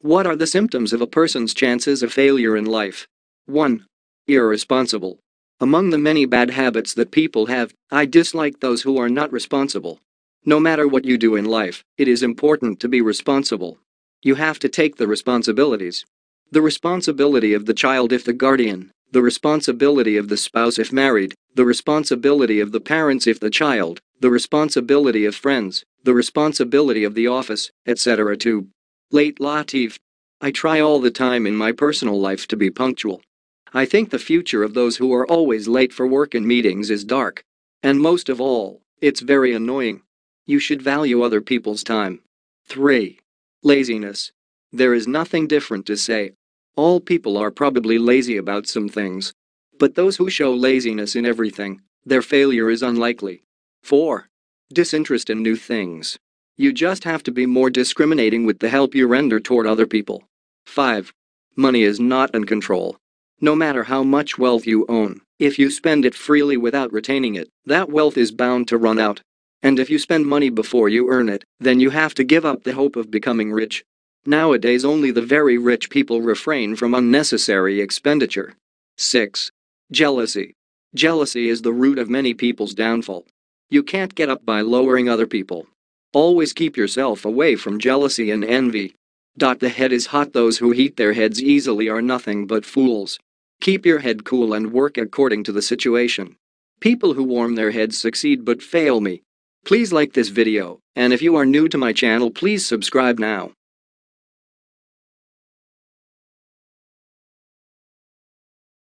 What are the symptoms of a person's chances of failure in life? 1. Irresponsible. Among the many bad habits that people have, I dislike those who are not responsible. No matter what you do in life, it is important to be responsible. You have to take the responsibilities. The responsibility of the child if the guardian, the responsibility of the spouse if married, the responsibility of the parents if the child, the responsibility of friends, the responsibility of the office, etc. 2. Late Latif. I try all the time in my personal life to be punctual. I think the future of those who are always late for work and meetings is dark. And most of all, it's very annoying. You should value other people's time. 3. Laziness. There is nothing different to say. All people are probably lazy about some things. But those who show laziness in everything, their failure is unlikely. 4. Disinterest in new things. You just have to be more discriminating with the help you render toward other people. 5. Money is not in control. No matter how much wealth you own, if you spend it freely without retaining it, that wealth is bound to run out. And if you spend money before you earn it, then you have to give up the hope of becoming rich. Nowadays, only the very rich people refrain from unnecessary expenditure. 6. Jealousy. Jealousy is the root of many people's downfall. You can't get up by lowering other people, Always keep yourself away from jealousy and envy. The head is hot those who heat their heads easily are nothing but fools. Keep your head cool and work according to the situation. People who warm their heads succeed but fail me. Please like this video, and if you are new to my channel please subscribe now.